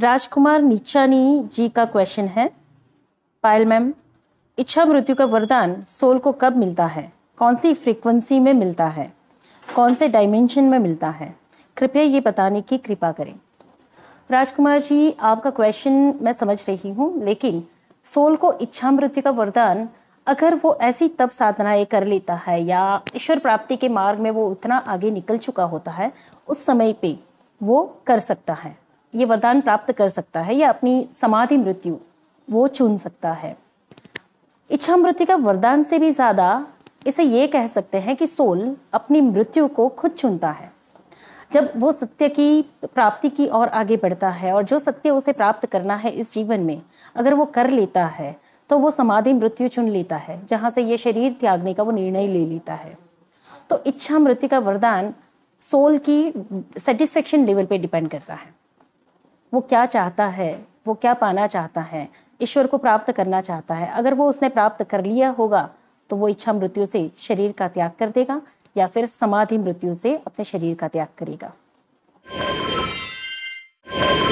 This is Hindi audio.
राजकुमार नीचानी जी का क्वेश्चन है पायल मैम इच्छा मृत्यु का वरदान सोल को कब मिलता है कौन सी फ्रीक्वेंसी में मिलता है कौन से डायमेंशन में मिलता है कृपया ये बताने की कृपा करें राजकुमार जी आपका क्वेश्चन मैं समझ रही हूँ लेकिन सोल को इच्छा मृत्यु का वरदान अगर वो ऐसी तप साधनाएं कर लेता है या ईश्वर प्राप्ति के मार्ग में वो उतना आगे निकल चुका होता है उस समय पे वो कर सकता है ये वरदान प्राप्त कर सकता है या अपनी समाधि मृत्यु वो चुन सकता है इच्छा मृत्यु का वरदान से भी ज़्यादा इसे ये कह सकते हैं कि सोल अपनी मृत्यु को खुद चुनता है जब वो सत्य की प्राप्ति की ओर आगे बढ़ता है और जो सत्य उसे प्राप्त करना है इस जीवन में अगर वो कर लेता है तो वो समाधि मृत्यु चुन लेता है जहाँ से ये शरीर त्यागने का वो निर्णय ले लेता है तो इच्छा मृत्यु का वरदान सोल की सेटिस्फेक्शन लेवल पे डिपेंड करता है वो क्या चाहता है वो क्या पाना चाहता है ईश्वर को प्राप्त करना चाहता है अगर वो उसने प्राप्त कर लिया होगा तो वो इच्छा मृत्यु से शरीर का त्याग कर देगा या फिर समाधि मृत्यु से अपने शरीर का त्याग करेगा